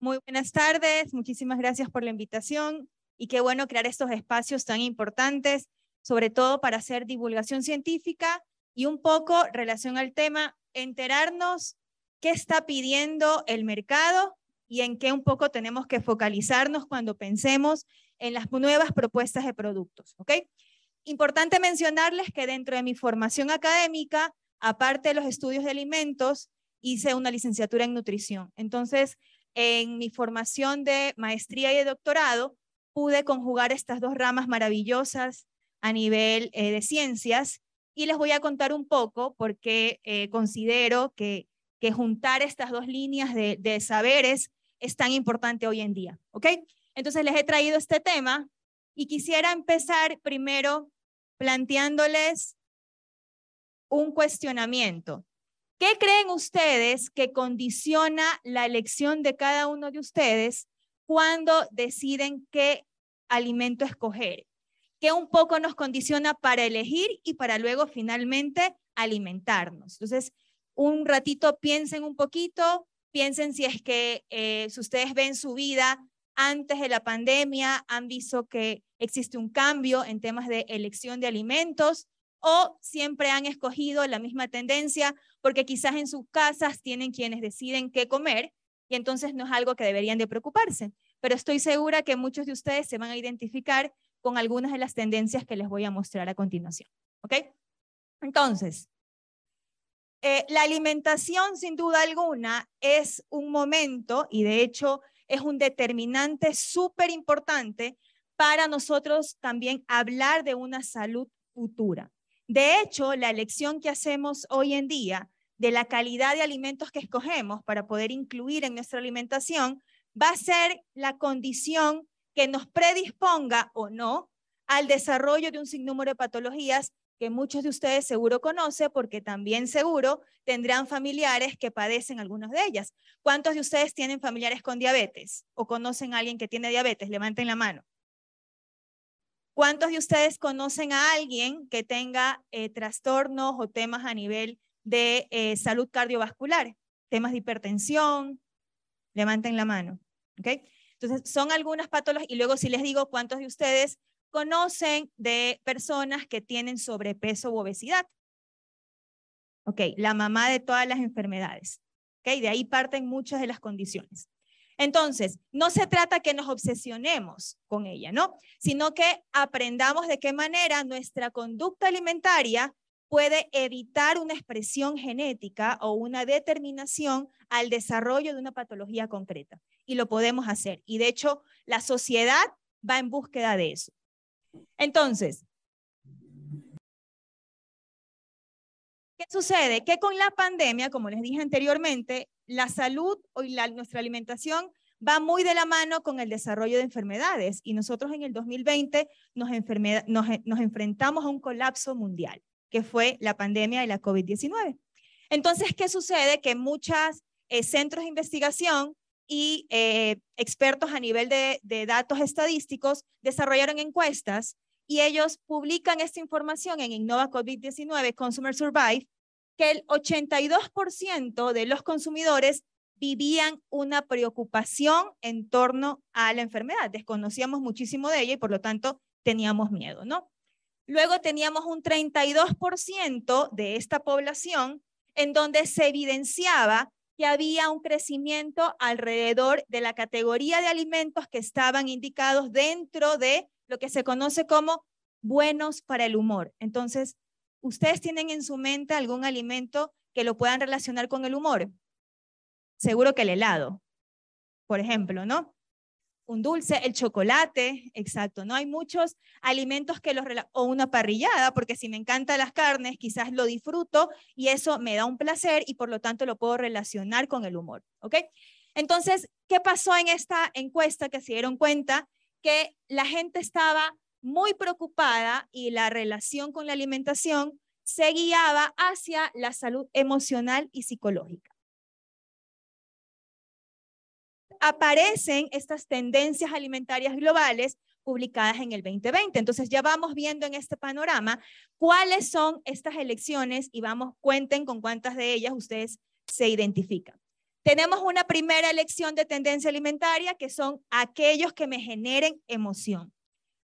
Muy buenas tardes, muchísimas gracias por la invitación y qué bueno crear estos espacios tan importantes, sobre todo para hacer divulgación científica y un poco relación al tema, enterarnos qué está pidiendo el mercado y en qué un poco tenemos que focalizarnos cuando pensemos en las nuevas propuestas de productos. ¿ok? Importante mencionarles que dentro de mi formación académica, aparte de los estudios de alimentos, hice una licenciatura en nutrición. Entonces, en mi formación de maestría y de doctorado pude conjugar estas dos ramas maravillosas a nivel eh, de ciencias y les voy a contar un poco porque eh, considero que, juntar estas dos líneas de, de, saberes es tan importante hoy en día. ¿ok? Entonces les he traído este tema y quisiera empezar primero planteándoles un cuestionamiento ¿Qué creen ustedes que condiciona la elección de cada uno de ustedes cuando deciden qué alimento escoger? ¿Qué un poco nos condiciona para elegir y para luego finalmente alimentarnos. Entonces, un ratito piensen un poquito, piensen si es que eh, si ustedes ven su vida antes de la pandemia, han visto que existe un cambio en temas de elección de alimentos o siempre han escogido la misma tendencia porque quizás en sus casas tienen quienes deciden qué comer y entonces no es algo que deberían de preocuparse. Pero estoy segura que muchos de ustedes se van a identificar con algunas de las tendencias que les voy a mostrar a continuación. ¿Ok? Entonces, eh, la alimentación sin duda alguna es un momento y de hecho es un determinante súper importante para nosotros también hablar de una salud futura. De hecho, la elección que hacemos hoy en día de la calidad de alimentos que escogemos para poder incluir en nuestra alimentación va a ser la condición que nos predisponga o no al desarrollo de un sinnúmero de patologías que muchos de ustedes seguro conocen porque también seguro tendrán familiares que padecen algunas de ellas. ¿Cuántos de ustedes tienen familiares con diabetes o conocen a alguien que tiene diabetes? Levanten la mano. ¿Cuántos de ustedes conocen a alguien que tenga eh, trastornos o temas a nivel de eh, salud cardiovascular? Temas de hipertensión. Levanten la mano. ¿okay? Entonces, son algunas patologías. Y luego, si les digo cuántos de ustedes conocen de personas que tienen sobrepeso u obesidad. Ok, la mamá de todas las enfermedades. Ok, de ahí parten muchas de las condiciones. Entonces, no se trata que nos obsesionemos con ella, ¿no? Sino que aprendamos de qué manera nuestra conducta alimentaria puede evitar una expresión genética o una determinación al desarrollo de una patología concreta. Y lo podemos hacer. Y de hecho, la sociedad va en búsqueda de eso. Entonces, sucede? Que con la pandemia, como les dije anteriormente, la salud y nuestra alimentación va muy de la mano con el desarrollo de enfermedades y nosotros en el 2020 nos, enfrentamos a un colapso mundial, que fue la pandemia de la COVID-19. Entonces, ¿qué sucede? Que muchos eh, centros de investigación y eh, expertos a nivel de, de datos estadísticos desarrollaron encuestas y ellos publican esta información en Innova COVID-19 Consumer Survive que el 82% de los consumidores vivían una preocupación en torno a la enfermedad. Desconocíamos muchísimo de ella y por lo tanto teníamos miedo, ¿no? Luego teníamos un 32% de esta población en donde se evidenciaba que había un crecimiento alrededor de la categoría de alimentos que estaban indicados dentro de lo que se conoce como buenos para el humor. Entonces, ¿Ustedes tienen en su mente algún alimento que lo puedan relacionar con el humor? Seguro que el helado, por ejemplo, ¿no? Un dulce, el chocolate, exacto, ¿no? Hay muchos alimentos que los... o una parrillada, porque si me encantan las carnes, quizás lo disfruto y eso me da un placer y por lo tanto lo puedo relacionar con el humor, ¿ok? Entonces, ¿qué pasó en esta encuesta que se dieron cuenta? Que la gente estaba muy preocupada y la relación con la alimentación se guiaba hacia la salud emocional y psicológica. Aparecen estas tendencias alimentarias globales publicadas en el 2020. Entonces ya vamos viendo en este panorama cuáles son estas elecciones y vamos, cuenten con cuántas de ellas ustedes se identifican. Tenemos una primera elección de tendencia alimentaria que son aquellos que me generen emoción.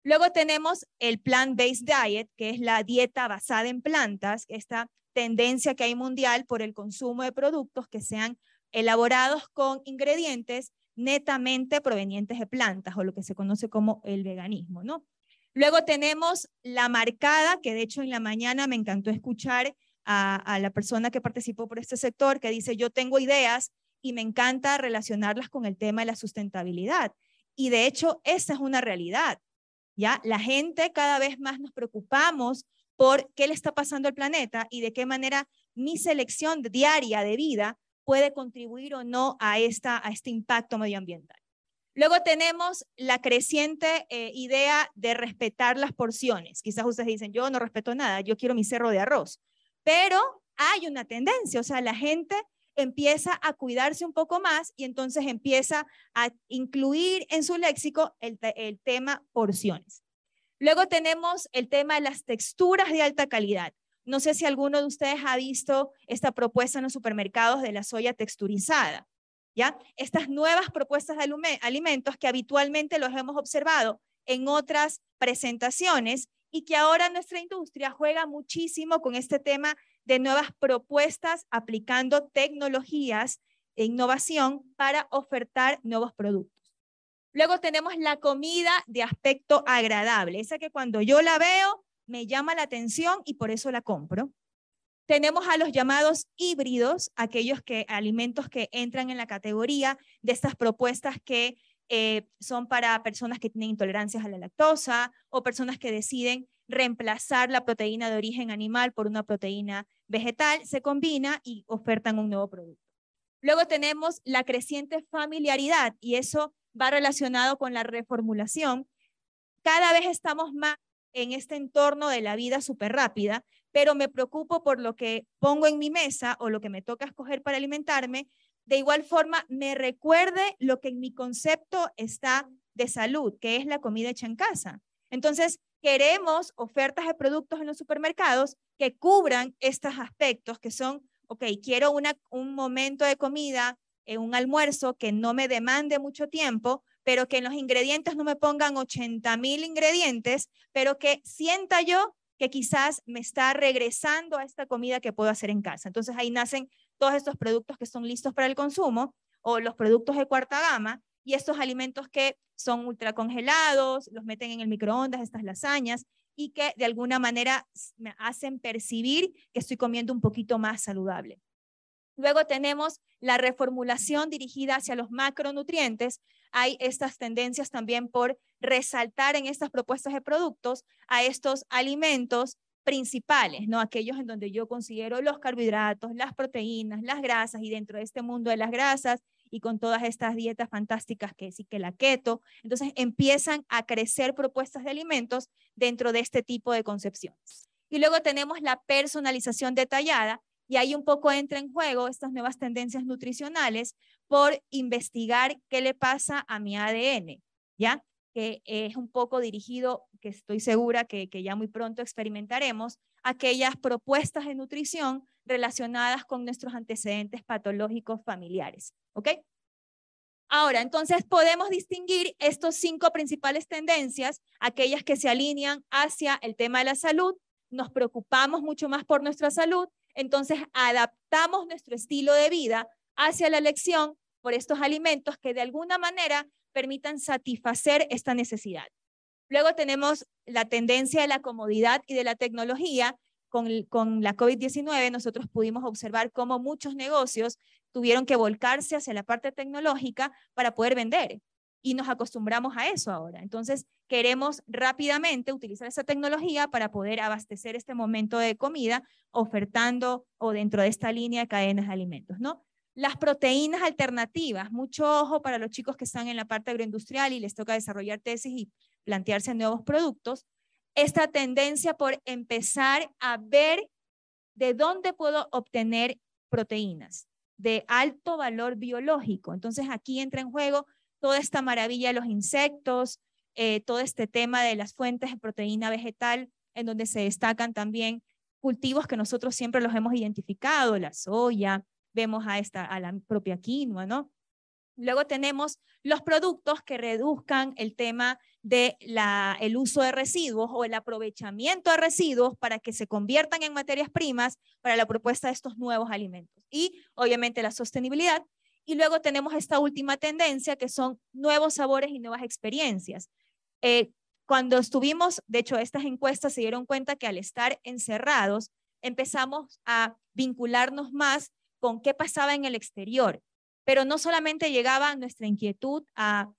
Luego tenemos el plant-based diet, que es la dieta basada en plantas, esta tendencia que hay mundial por el consumo de productos que sean elaborados con ingredientes netamente provenientes de plantas o lo que se conoce como el veganismo, ¿no? Luego tenemos la marcada, que de hecho en la mañana me encantó escuchar a, a, la persona que participó por este sector, que dice, yo tengo ideas y me encanta relacionarlas con el tema de la sustentabilidad. Y de hecho, esa es una realidad. ¿ya? La gente cada vez más nos preocupamos por qué le está pasando al planeta y de qué manera mi selección diaria de vida puede contribuir o no a, esta, a este impacto medioambiental. Luego tenemos la creciente eh, idea de respetar las porciones. Quizás ustedes dicen, yo no respeto nada, yo quiero mi cerro de arroz. Pero hay una tendencia, o sea, la gente empieza a cuidarse un poco más y entonces empieza a incluir en su léxico el, tema porciones. Luego tenemos el tema de las texturas de alta calidad. No sé si alguno de ustedes ha visto esta propuesta en los supermercados de la soya texturizada. ¿Ya? Estas nuevas propuestas de alimentos que habitualmente los hemos observado en otras presentaciones y que ahora nuestra industria juega muchísimo con este tema de nuevas propuestas aplicando tecnologías e innovación para ofertar nuevos productos. Luego tenemos la comida de aspecto agradable, esa que cuando yo la veo me llama la atención y por eso la compro. Tenemos a los llamados híbridos, aquellos que, alimentos que entran en la categoría de estas propuestas que eh, son para personas que tienen intolerancias a la lactosa o personas que deciden reemplazar la proteína de origen animal por una proteína vegetal se combina y ofertan un nuevo producto. Luego tenemos la creciente familiaridad y eso va relacionado con la reformulación. Cada vez estamos más en este entorno de la vida súper rápida, pero me preocupo por lo que pongo en mi mesa o lo que me toca escoger para alimentarme. De igual forma, me recuerde lo que en mi concepto está de salud, que es la comida hecha en casa. Entonces, queremos ofertas de productos en los supermercados que cubran estos aspectos que son, ok, quiero un momento de comida, eh, un almuerzo que no me demande mucho tiempo, pero que en los ingredientes no me pongan 80 mil ingredientes, pero que sienta yo que quizás me está regresando a esta comida que puedo hacer en casa. Entonces ahí nacen todos estos productos que son listos para el consumo o los productos de cuarta gama y estos alimentos que son ultracongelados, los meten en el microondas, estas lasañas, y que de alguna manera me hacen percibir que estoy comiendo un poquito más saludable. Luego tenemos la reformulación dirigida hacia los macronutrientes. Hay estas tendencias también por resaltar en estas propuestas de productos a estos alimentos principales, ¿no? Aquellos en donde yo considero los carbohidratos, las proteínas, las grasas y dentro de este mundo de las grasas, y con todas estas dietas fantásticas que sí que la keto. Entonces empiezan a crecer propuestas de alimentos dentro de este tipo de concepciones. Y luego tenemos la personalización detallada y ahí un poco entra en juego estas nuevas tendencias nutricionales por investigar qué le pasa a mi ADN, ¿ya? que es un poco dirigido, que estoy segura que, que ya muy pronto experimentaremos, aquellas propuestas de nutrición relacionadas con nuestros antecedentes patológicos familiares. ¿Ok? Ahora, entonces podemos distinguir estos cinco principales tendencias, aquellas que se alinean hacia el tema de la salud, nos preocupamos mucho más por nuestra salud, entonces adaptamos nuestro estilo de vida hacia la elección por estos alimentos que de alguna manera permitan satisfacer esta necesidad. Luego tenemos la tendencia de la comodidad y de la tecnología, con, la COVID-19 nosotros pudimos observar cómo muchos negocios tuvieron que volcarse hacia la parte tecnológica para poder vender y nos acostumbramos a eso ahora. Entonces, queremos rápidamente utilizar esa tecnología para poder abastecer este momento de comida ofertando o dentro de esta línea de cadenas de alimentos, ¿no? Las proteínas alternativas, mucho ojo para los chicos que están en la parte agroindustrial y les toca desarrollar tesis y plantearse nuevos productos esta tendencia por empezar a ver de dónde puedo obtener proteínas de alto valor biológico. Entonces aquí entra en juego toda esta maravilla de los insectos, eh, todo este tema de las fuentes de proteína vegetal, en donde se destacan también cultivos que nosotros siempre los hemos identificado, la soya, vemos a, esta, a la propia quinoa, ¿no? Luego tenemos los productos que reduzcan el tema del el uso de residuos o el aprovechamiento de residuos para que se conviertan en materias primas para la propuesta de estos nuevos alimentos. Y obviamente la sostenibilidad. Y luego tenemos esta última tendencia que son nuevos sabores y nuevas experiencias. Eh, cuando estuvimos, de hecho, estas encuestas se dieron cuenta que al estar encerrados, empezamos a vincularnos más con qué pasaba en el exterior pero no solamente llegaba nuestra inquietud a,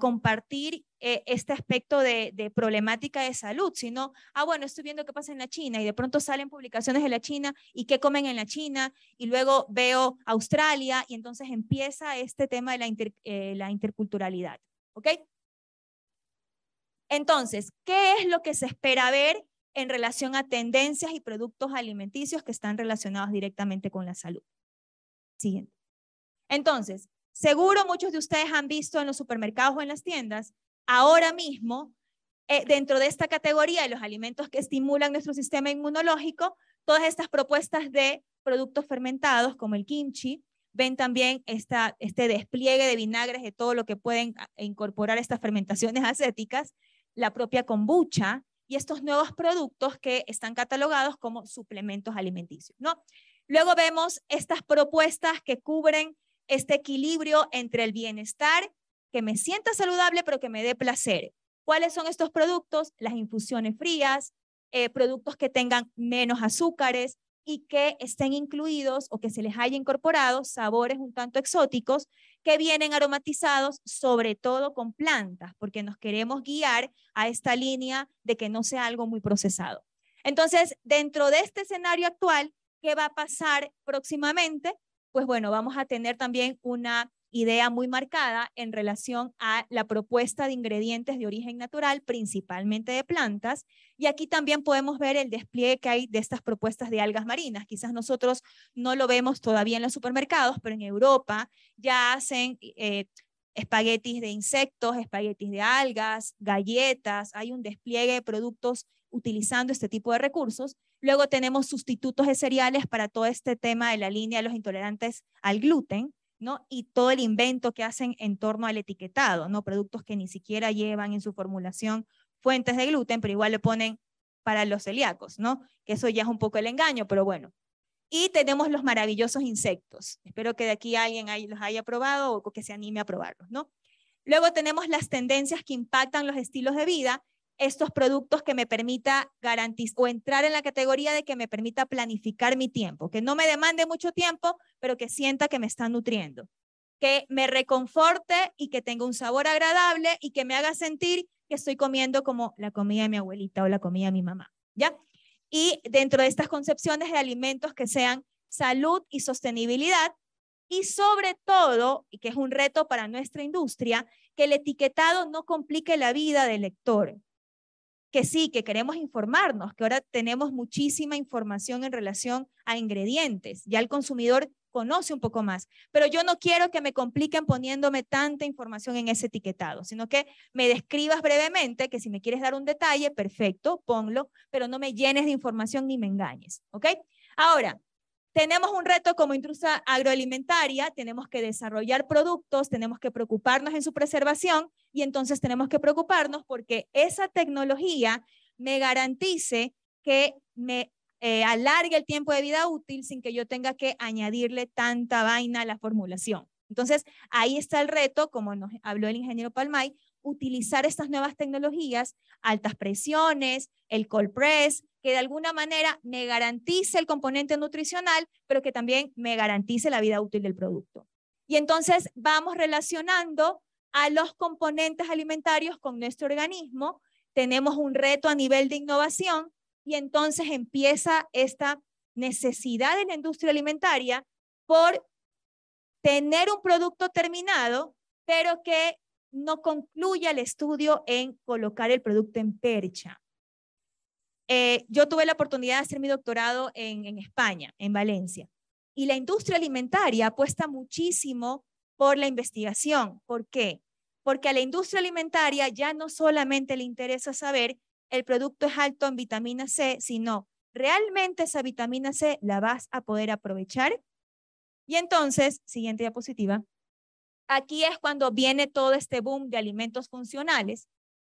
compartir eh, este aspecto de, problemática de salud, sino, ah, bueno, estoy viendo qué pasa en la China y de pronto salen publicaciones de la China y qué comen en la China y luego veo Australia y entonces empieza este tema de la, eh, la interculturalidad. ¿Ok? Entonces, ¿qué es lo que se espera ver en relación a tendencias y productos alimenticios que están relacionados directamente con la salud? Siguiente. Entonces, seguro muchos de ustedes han visto en los supermercados o en las tiendas, ahora mismo, eh, dentro de esta categoría de los alimentos que estimulan nuestro sistema inmunológico, todas estas propuestas de productos fermentados como el kimchi, ven también esta, este despliegue de vinagres, de todo lo que pueden ah, incorporar estas fermentaciones acéticas, la propia kombucha y estos nuevos productos que están catalogados como suplementos alimenticios, ¿no? Luego vemos estas propuestas que cubren este equilibrio entre el bienestar, que me sienta saludable pero que me dé placer. ¿Cuáles son estos productos? Las infusiones frías, eh, productos que tengan menos azúcares y que estén incluidos o que se les haya incorporado sabores un tanto exóticos que vienen aromatizados sobre todo con plantas, porque nos queremos guiar a esta línea de que no sea algo muy procesado. Entonces, dentro de este escenario actual, ¿qué va a pasar próximamente? pues bueno, vamos a tener también una idea muy marcada en relación a la propuesta de ingredientes de origen natural, principalmente de plantas. Y aquí también podemos ver el despliegue que hay de estas propuestas de algas marinas. Quizás nosotros no lo vemos todavía en los supermercados, pero en Europa ya hacen eh, espaguetis de insectos, espaguetis de algas, galletas. Hay un despliegue de productos utilizando este tipo de recursos. Luego tenemos sustitutos de cereales para todo este tema de la línea de los intolerantes al gluten, ¿no? Y todo el invento que hacen en torno al etiquetado, ¿no? Productos que ni siquiera llevan en su formulación fuentes de gluten, pero igual le ponen para los celíacos, ¿no? Que eso ya es un poco el engaño, pero bueno. Y tenemos los maravillosos insectos. Espero que de aquí alguien los haya probado o que se anime a probarlos, ¿no? Luego tenemos las tendencias que impactan los estilos de vida estos productos que me permita garantizar o entrar en la categoría de que me permita planificar mi tiempo, que no me demande mucho tiempo, pero que sienta que me está nutriendo, que me reconforte y que tenga un sabor agradable y que me haga sentir que estoy comiendo como la comida de mi abuelita o la comida de mi mamá, ¿ya? Y dentro de estas concepciones de alimentos que sean salud y sostenibilidad, y sobre todo, y que es un reto para nuestra industria, que el etiquetado no complique la vida del lector, que sí, que queremos informarnos, que ahora tenemos muchísima información en relación a ingredientes. Ya el consumidor conoce un poco más, pero yo no quiero que me compliquen poniéndome tanta información en ese etiquetado, sino que me describas brevemente, que si me quieres dar un detalle, perfecto, ponlo, pero no me llenes de información ni me engañes, ¿ok? Ahora, tenemos un reto como industria agroalimentaria, tenemos que desarrollar productos, tenemos que preocuparnos en su preservación y entonces tenemos que preocuparnos porque esa tecnología me garantice que me eh, alargue el tiempo de vida útil sin que yo tenga que añadirle tanta vaina a la formulación. Entonces, ahí está el reto, como nos habló el ingeniero Palmay, utilizar estas nuevas tecnologías, altas presiones, el cold press, que de alguna manera me garantice el componente nutricional, pero que también me garantice la vida útil del producto. Y entonces vamos relacionando a los componentes alimentarios con nuestro organismo, tenemos un reto a nivel de innovación y entonces empieza esta necesidad en la industria alimentaria por tener un producto terminado, pero que no concluya el estudio en colocar el producto en percha. Eh, yo tuve la oportunidad de hacer mi doctorado en, en España, en Valencia, y la industria alimentaria apuesta muchísimo por la investigación. ¿Por qué? Porque a la industria alimentaria ya no solamente le interesa saber el producto es alto en vitamina C, sino realmente esa vitamina C la vas a poder aprovechar y entonces, siguiente diapositiva, aquí es cuando viene todo este boom de alimentos funcionales,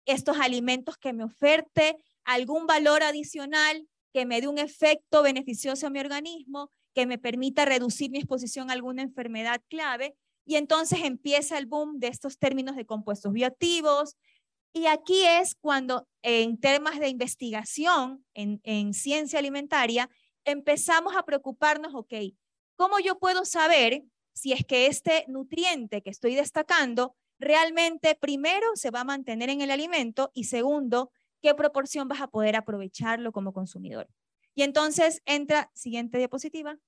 estos alimentos que me oferte algún valor adicional, que me dé un efecto beneficioso a mi organismo, que me permita reducir mi exposición a alguna enfermedad clave. Y entonces empieza el boom de estos términos de compuestos bioactivos. Y aquí es cuando en temas de investigación, en, ciencia alimentaria, empezamos a preocuparnos, ok, ¿Cómo yo puedo saber si es que este nutriente que estoy destacando realmente, primero, se va a mantener en el alimento y segundo, qué proporción vas a poder aprovecharlo como consumidor? Y entonces entra, siguiente diapositiva,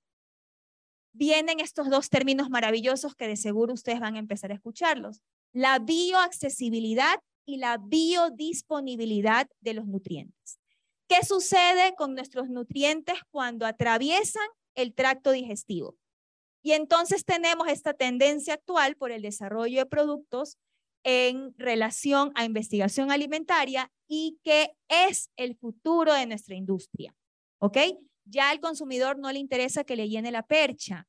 vienen estos dos términos maravillosos que de seguro ustedes van a empezar a escucharlos, la bioaccesibilidad y la biodisponibilidad de los nutrientes. ¿Qué sucede con nuestros nutrientes cuando atraviesan el tracto digestivo. Y entonces tenemos esta tendencia actual por el desarrollo de productos en relación a investigación alimentaria y que es el futuro de nuestra industria. ¿Ok? Ya al consumidor no le interesa que le llene la percha.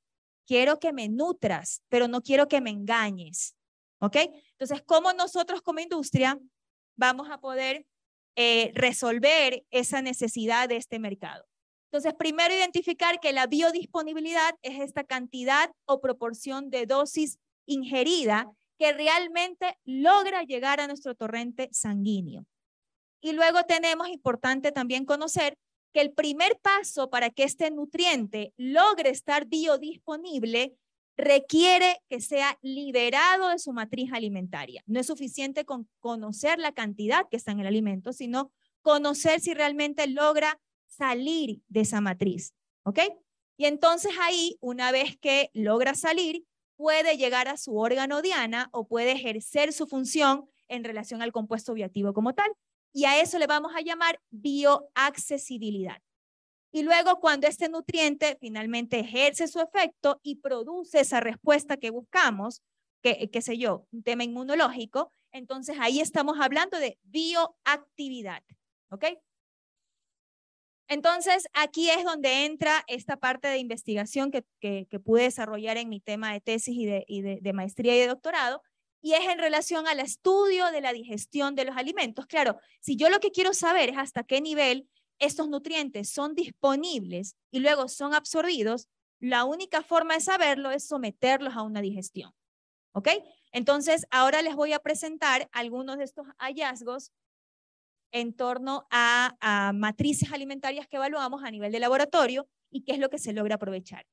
Quiero que me nutras, pero no quiero que me engañes. ¿Ok? Entonces, ¿cómo nosotros como industria vamos a poder eh, resolver esa necesidad de este mercado? Entonces, primero identificar que la biodisponibilidad es esta cantidad o proporción de dosis ingerida que realmente logra llegar a nuestro torrente sanguíneo. Y luego tenemos, importante también conocer, que el primer paso para que este nutriente logre estar biodisponible requiere que sea liberado de su matriz alimentaria. No es suficiente con conocer la cantidad que está en el alimento, sino conocer si realmente logra salir de esa matriz, ¿ok? Y entonces ahí, una vez que logra salir, puede llegar a su órgano diana o puede ejercer su función en relación al compuesto bioactivo como tal. Y a eso le vamos a llamar bioaccesibilidad. Y luego cuando este nutriente finalmente ejerce su efecto y produce esa respuesta que buscamos, que qué sé yo, un tema inmunológico, entonces ahí estamos hablando de bioactividad, ¿ok? Entonces, aquí es donde entra esta parte de investigación que, que, pude desarrollar en mi tema de tesis y, de, maestría y de doctorado, y es en relación al estudio de la digestión de los alimentos. Claro, si yo lo que quiero saber es hasta qué nivel estos nutrientes son disponibles y luego son absorbidos, la única forma de saberlo es someterlos a una digestión. ¿Ok? Entonces, ahora les voy a presentar algunos de estos hallazgos en torno a, matrices alimentarias que evaluamos a nivel de laboratorio y qué es lo que se logra aprovechar.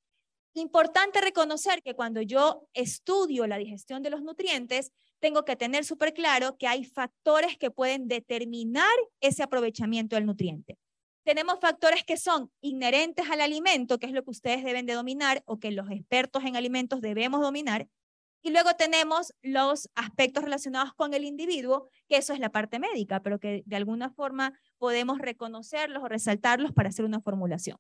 Importante reconocer que cuando yo estudio la digestión de los nutrientes, tengo que tener súper claro que hay factores que pueden determinar ese aprovechamiento del nutriente. Tenemos factores que son inherentes al alimento, que es lo que ustedes deben de dominar o que los expertos en alimentos debemos dominar, y luego tenemos los aspectos relacionados con el individuo, que eso es la parte médica, pero que de alguna forma podemos reconocerlos o resaltarlos para hacer una formulación.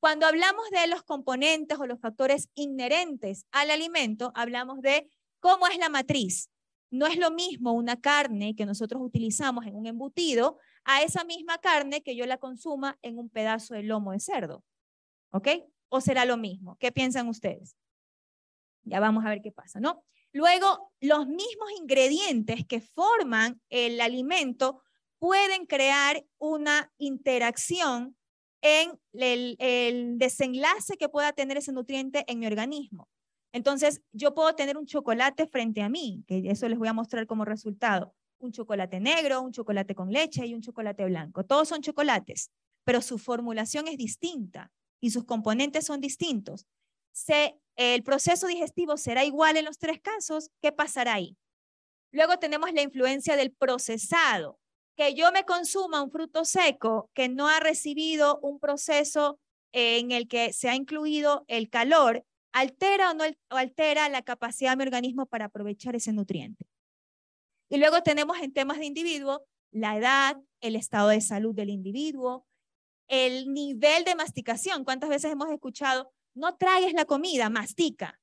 Cuando hablamos de los componentes o los factores inherentes al alimento, hablamos de cómo es la matriz. No es lo mismo una carne que nosotros utilizamos en un embutido a esa misma carne que yo la consuma en un pedazo de lomo de cerdo. ¿Ok? ¿O será lo mismo? ¿Qué piensan ustedes? Ya vamos a ver qué pasa, ¿no? Luego, los mismos ingredientes que forman el alimento pueden crear una interacción en el, desenlace que pueda tener ese nutriente en mi organismo. Entonces, yo puedo tener un chocolate frente a mí, que eso les voy a mostrar como resultado. Un chocolate negro, un chocolate con leche y un chocolate blanco. Todos son chocolates, pero su formulación es distinta y sus componentes son distintos. Se el proceso digestivo será igual en los tres casos, ¿qué pasará ahí? Luego tenemos la influencia del procesado. Que yo me consuma un fruto seco que no ha recibido un proceso eh, en el que se ha incluido el calor, altera o no altera la capacidad de mi organismo para aprovechar ese nutriente. Y luego tenemos en temas de individuo la edad, el estado de salud del individuo, el nivel de masticación. ¿Cuántas veces hemos escuchado no tragues la comida, mastica.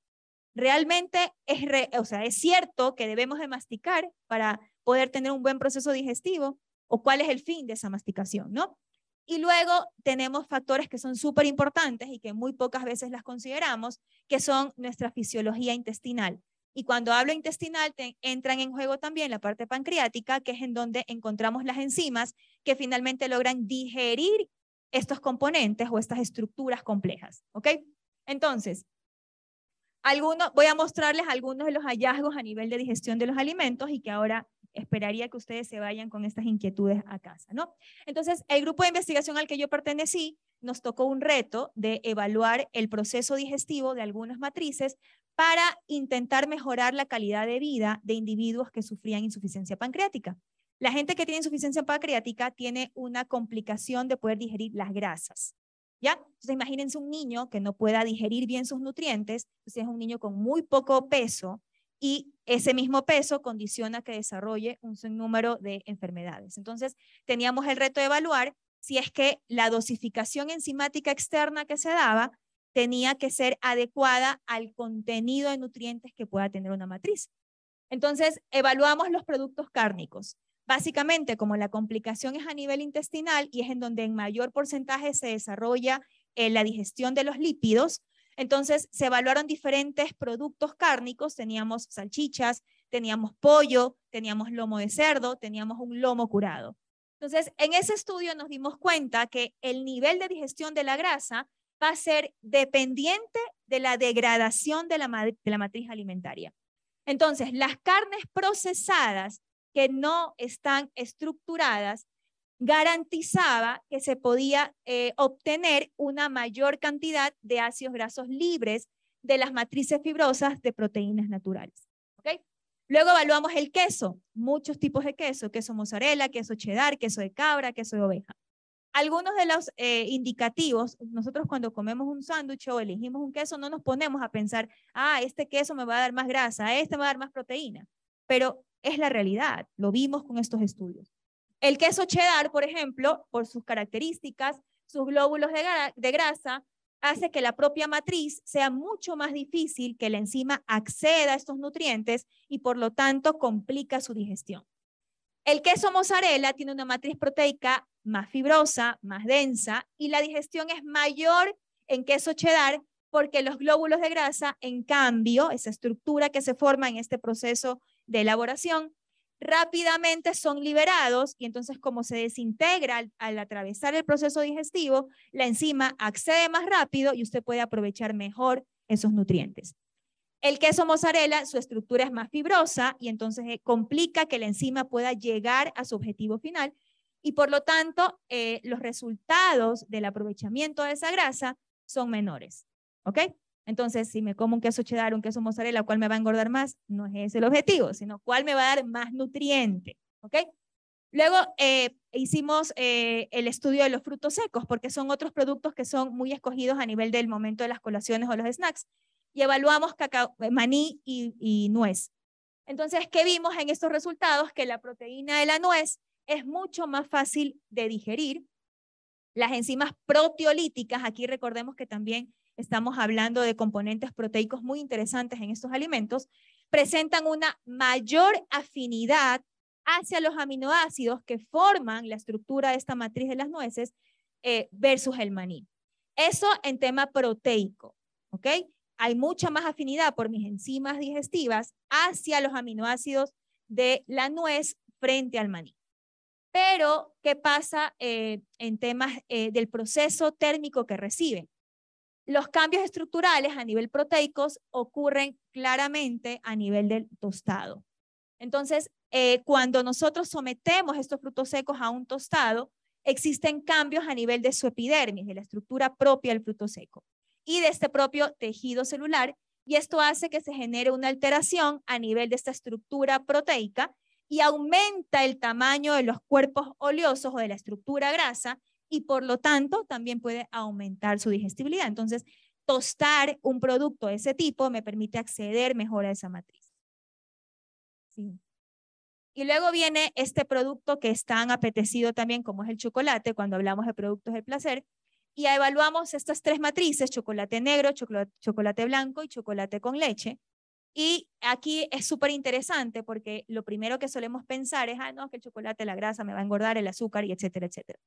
Realmente es, o sea, es cierto que debemos de masticar para poder tener un buen proceso digestivo o cuál es el fin de esa masticación, ¿no? Y luego tenemos factores que son súper importantes y que muy pocas veces las consideramos, que son nuestra fisiología intestinal. Y cuando hablo intestinal, entran en juego también la parte pancreática, que es en donde encontramos las enzimas que finalmente logran digerir estos componentes o estas estructuras complejas, ¿ok? Entonces, voy a mostrarles algunos de los hallazgos a nivel de digestión de los alimentos y que ahora esperaría que ustedes se vayan con estas inquietudes a casa, ¿no? Entonces, el grupo de investigación al que yo pertenecí nos tocó un reto de evaluar el proceso digestivo de algunas matrices para intentar mejorar la calidad de vida de individuos que sufrían insuficiencia pancreática. La gente que tiene insuficiencia pancreática tiene una complicación de poder digerir las grasas. ¿ya? Entonces imagínense un niño que no pueda digerir bien sus nutrientes, entonces pues, es un niño con muy poco peso y ese mismo peso condiciona que desarrolle un sinnúmero de enfermedades. Entonces teníamos el reto de evaluar si es que la dosificación enzimática externa que se daba tenía que ser adecuada al contenido de nutrientes que pueda tener una matriz. Entonces, evaluamos los productos cárnicos. Básicamente, como la complicación es a nivel intestinal y es en donde en mayor porcentaje se desarrolla eh, la digestión de los lípidos, entonces se evaluaron diferentes productos cárnicos, teníamos salchichas, teníamos pollo, teníamos lomo de cerdo, teníamos un lomo curado. Entonces, en ese estudio nos dimos cuenta que el nivel de digestión de la grasa va a ser dependiente de la degradación de la matriz alimentaria. Entonces, las carnes procesadas que no están estructuradas, garantizaba que se podía eh, obtener una mayor cantidad de ácidos grasos libres de las matrices fibrosas de proteínas naturales. ¿okay? Luego evaluamos el queso, muchos tipos de queso, queso mozzarella, queso cheddar, queso de cabra, queso de oveja. Algunos de los eh, indicativos, nosotros cuando comemos un sándwich o elegimos un queso, no nos ponemos a pensar, ah, este queso me va a dar más grasa, este me va a dar más proteína. Pero es la realidad, lo vimos con estos estudios. El queso cheddar, por ejemplo, por sus características, sus glóbulos de, grasa, hace que la propia matriz sea mucho más difícil que la enzima acceda a estos nutrientes y por lo tanto complica su digestión. El queso mozzarella tiene una matriz proteica más fibrosa, más densa y la digestión es mayor en queso cheddar porque los glóbulos de grasa, en cambio, esa estructura que se forma en este proceso de elaboración, rápidamente son liberados y entonces como se desintegra al, atravesar el proceso digestivo, la enzima accede más rápido y usted puede aprovechar mejor esos nutrientes. El queso mozzarella, su estructura es más fibrosa y entonces eh, complica que la enzima pueda llegar a su objetivo final y por lo tanto eh, los resultados del aprovechamiento de esa grasa son menores. ¿Ok? Entonces, si me como un queso cheddar, un queso mozzarella, ¿cuál me va a engordar más? No es ese el objetivo, sino cuál me va a dar más nutriente. ¿Ok? Luego eh, hicimos eh, el estudio de los frutos secos, porque son otros productos que son muy escogidos a nivel del momento de las colaciones o los snacks. Y evaluamos cacao, eh, maní y, y nuez. Entonces, ¿qué vimos en estos resultados? Que la proteína de la nuez es mucho más fácil de digerir. Las enzimas proteolíticas, aquí recordemos que también estamos hablando de componentes proteicos muy interesantes en estos alimentos, presentan una mayor afinidad hacia los aminoácidos que forman la estructura de esta matriz de las nueces eh, versus el maní. Eso en tema proteico, ¿ok? Hay mucha más afinidad por mis enzimas digestivas hacia los aminoácidos de la nuez frente al maní. Pero, ¿qué pasa eh, en temas eh, del proceso térmico que reciben? Los cambios estructurales a nivel proteicos ocurren claramente a nivel del tostado. Entonces, eh, cuando nosotros sometemos estos frutos secos a un tostado, existen cambios a nivel de su epidermis, de la estructura propia del fruto seco y de este propio tejido celular. Y esto hace que se genere una alteración a nivel de esta estructura proteica y aumenta el tamaño de los cuerpos oleosos o de la estructura grasa y por lo tanto también puede aumentar su digestibilidad. Entonces, tostar un producto de ese tipo me permite acceder mejor a esa matriz. Y luego viene este producto que es tan apetecido también como es el chocolate, cuando hablamos de productos del placer, y evaluamos estas tres matrices, chocolate negro, chocolate blanco y chocolate con leche. Y aquí es súper interesante porque lo primero que solemos pensar es, ah, no, que el chocolate, la grasa me va a engordar, el azúcar, y etcétera, etcétera.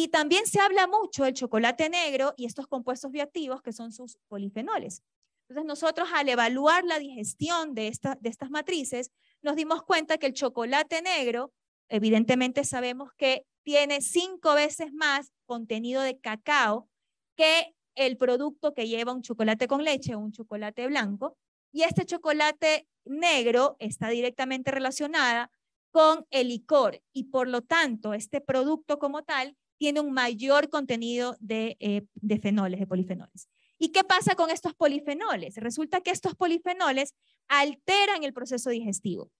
Y también se habla mucho del chocolate negro y estos compuestos bioactivos que son sus polifenoles. Entonces nosotros al evaluar la digestión de, esta, de estas matrices, nos dimos cuenta que el chocolate negro, evidentemente sabemos que tiene cinco veces más contenido de cacao que el producto que lleva un chocolate con leche o un chocolate blanco. Y este chocolate negro está directamente relacionada con el licor y por lo tanto este producto como tal tiene un mayor contenido eh, de, fenoles, de polifenoles. ¿Y qué pasa con estos polifenoles? Resulta que estos polifenoles alteran el proceso digestivo,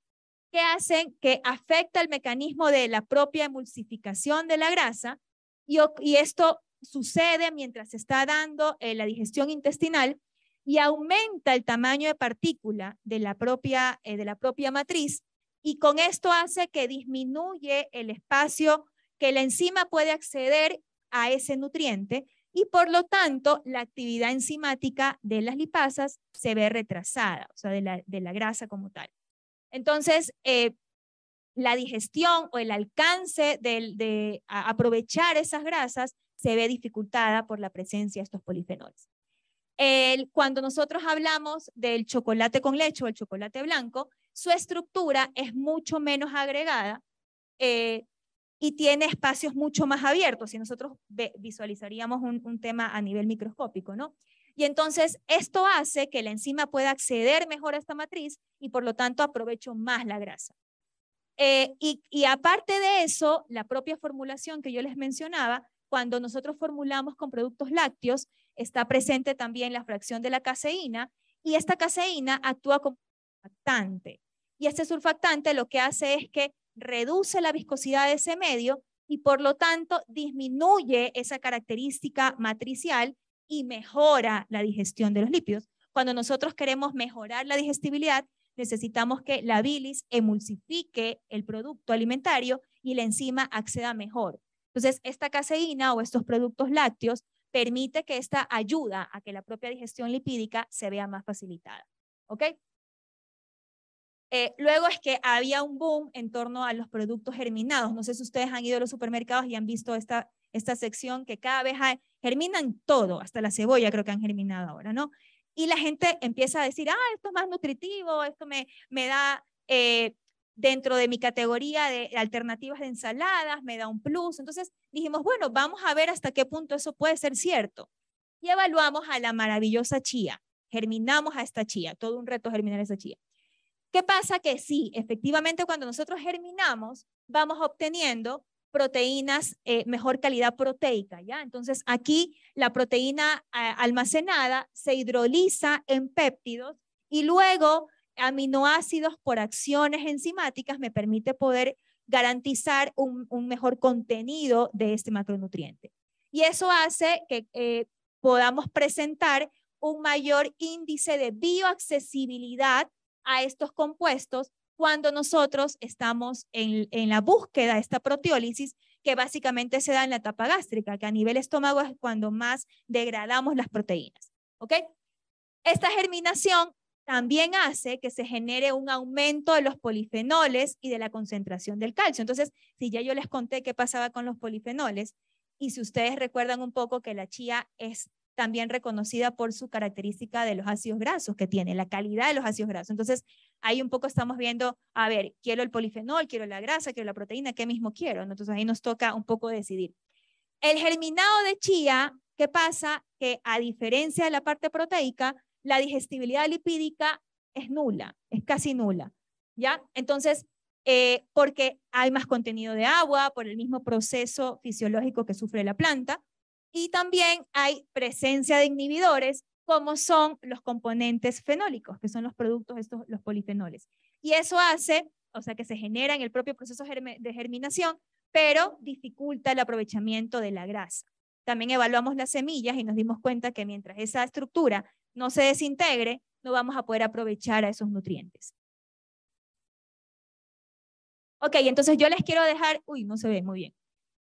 que hacen que afecta el mecanismo de la propia emulsificación de la grasa y, esto sucede mientras se está dando eh, la digestión intestinal y aumenta el tamaño de partícula de la propia, eh, de la propia matriz y con esto hace que disminuye el espacio que la enzima puede acceder a ese nutriente y por lo tanto la actividad enzimática de las lipasas se ve retrasada, o sea, de la, grasa como tal. Entonces, eh, la digestión o el alcance de, aprovechar esas grasas se ve dificultada por la presencia de estos polifenoles. cuando nosotros hablamos del chocolate con leche o el chocolate blanco, su estructura es mucho menos agregada eh, y tiene espacios mucho más abiertos, si nosotros visualizaríamos un, tema a nivel microscópico, ¿no? Y entonces esto hace que la enzima pueda acceder mejor a esta matriz y por lo tanto aprovecho más la grasa. Eh, y, aparte de eso, la propia formulación que yo les mencionaba, cuando nosotros formulamos con productos lácteos, está presente también la fracción de la caseína y esta caseína actúa como surfactante. Y este surfactante lo que hace es que reduce la viscosidad de ese medio y por lo tanto disminuye esa característica matricial y mejora la digestión de los lípidos. Cuando nosotros queremos mejorar la digestibilidad, necesitamos que la bilis emulsifique el producto alimentario y la enzima acceda mejor. Entonces, esta caseína o estos productos lácteos permite que esta ayuda a que la propia digestión lipídica se vea más facilitada. ¿Ok? Eh, luego es que había un boom en torno a los productos germinados. No sé si ustedes han ido a los supermercados y han visto esta, esta sección que cada vez germinan todo, hasta la cebolla creo que han germinado ahora, ¿no? Y la gente empieza a decir, ah, esto es más nutritivo, esto me, me da eh, dentro de mi categoría de alternativas de ensaladas, me da un plus. Entonces dijimos, bueno, vamos a ver hasta qué punto eso puede ser cierto. Y evaluamos a la maravillosa chía. Germinamos a esta chía, todo un reto germinar a esa chía. ¿Qué pasa? Que sí, efectivamente cuando nosotros germinamos, vamos obteniendo proteínas, eh, mejor calidad proteica, ¿ya? Entonces aquí la proteína eh, almacenada se hidroliza en péptidos y luego aminoácidos por acciones enzimáticas me permite poder garantizar un, mejor contenido de este macronutriente. Y eso hace que eh, podamos presentar un mayor índice de bioaccesibilidad a estos compuestos cuando nosotros estamos en, la búsqueda de esta proteólisis, que básicamente se da en la etapa gástrica, que a nivel estómago es cuando más degradamos las proteínas. ¿Ok? Esta germinación también hace que se genere un aumento de los polifenoles y de la concentración del calcio. Entonces, si ya yo les conté qué pasaba con los polifenoles, y si ustedes recuerdan un poco que la chía es también reconocida por su característica de los ácidos grasos que tiene, la calidad de los ácidos grasos. Entonces, ahí un poco estamos viendo, a ver, quiero el polifenol, quiero la grasa, quiero la proteína, ¿qué mismo quiero? Entonces, ahí nos toca un poco decidir. El germinado de chía, ¿qué pasa? Que a diferencia de la parte proteica, la digestibilidad lipídica es nula, es casi nula, ¿ya? Entonces, eh, porque hay más contenido de agua por el mismo proceso fisiológico que sufre la planta, y también hay presencia de inhibidores, como son los componentes fenólicos, que son los productos, estos, los polifenoles. Y eso hace, o sea, que se genera en el propio proceso de germinación, pero dificulta el aprovechamiento de la grasa. También evaluamos las semillas y nos dimos cuenta que mientras esa estructura no se desintegre, no vamos a poder aprovechar a esos nutrientes. Ok, entonces yo les quiero dejar, uy, no se ve muy bien.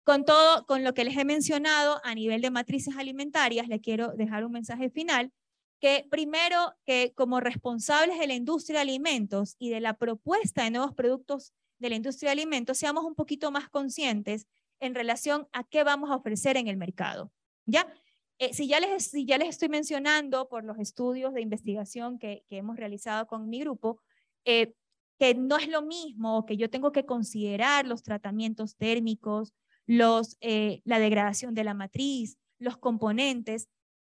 Con todo, con lo que les he mencionado a nivel de matrices alimentarias, le quiero dejar un mensaje final, que primero, que como responsables de la industria de alimentos y de la propuesta de nuevos productos de la industria de alimentos, seamos un poquito más conscientes en relación a qué vamos a ofrecer en el mercado. ¿Ya? Eh, si, ya les, ya les estoy mencionando por los estudios de investigación que, hemos realizado con mi grupo, eh, que no es lo mismo, que yo tengo que considerar los tratamientos térmicos, eh, la degradación de la matriz, los componentes,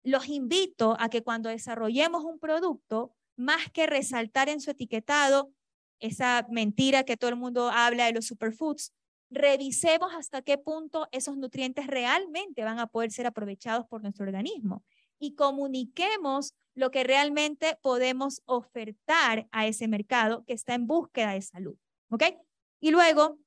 los invito a que cuando desarrollemos un producto, más que resaltar en su etiquetado esa mentira que todo el mundo habla de los superfoods, revisemos hasta qué punto esos nutrientes realmente van a poder ser aprovechados por nuestro organismo y comuniquemos lo que realmente podemos ofertar a ese mercado que está en búsqueda de salud. ¿Ok? Y luego,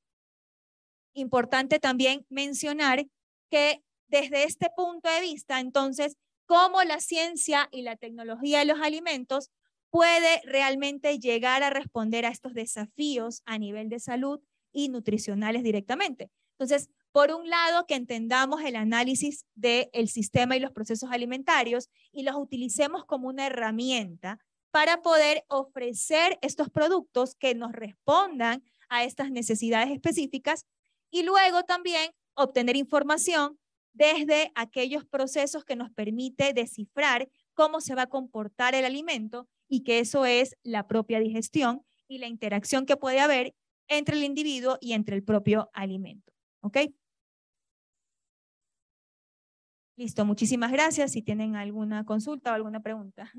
Importante también mencionar que desde este punto de vista, entonces, cómo la ciencia y la tecnología de los alimentos puede realmente llegar a responder a estos desafíos a nivel de salud y nutricionales directamente. Entonces, por un lado, que entendamos el análisis del sistema y los procesos alimentarios y los utilicemos como una herramienta para poder ofrecer estos productos que nos respondan a estas necesidades específicas y luego también obtener información desde aquellos procesos que nos permite descifrar cómo se va a comportar el alimento y que eso es la propia digestión y la interacción que puede haber entre el individuo y entre el propio alimento. ¿Ok? Listo, muchísimas gracias. Si tienen alguna consulta o alguna pregunta.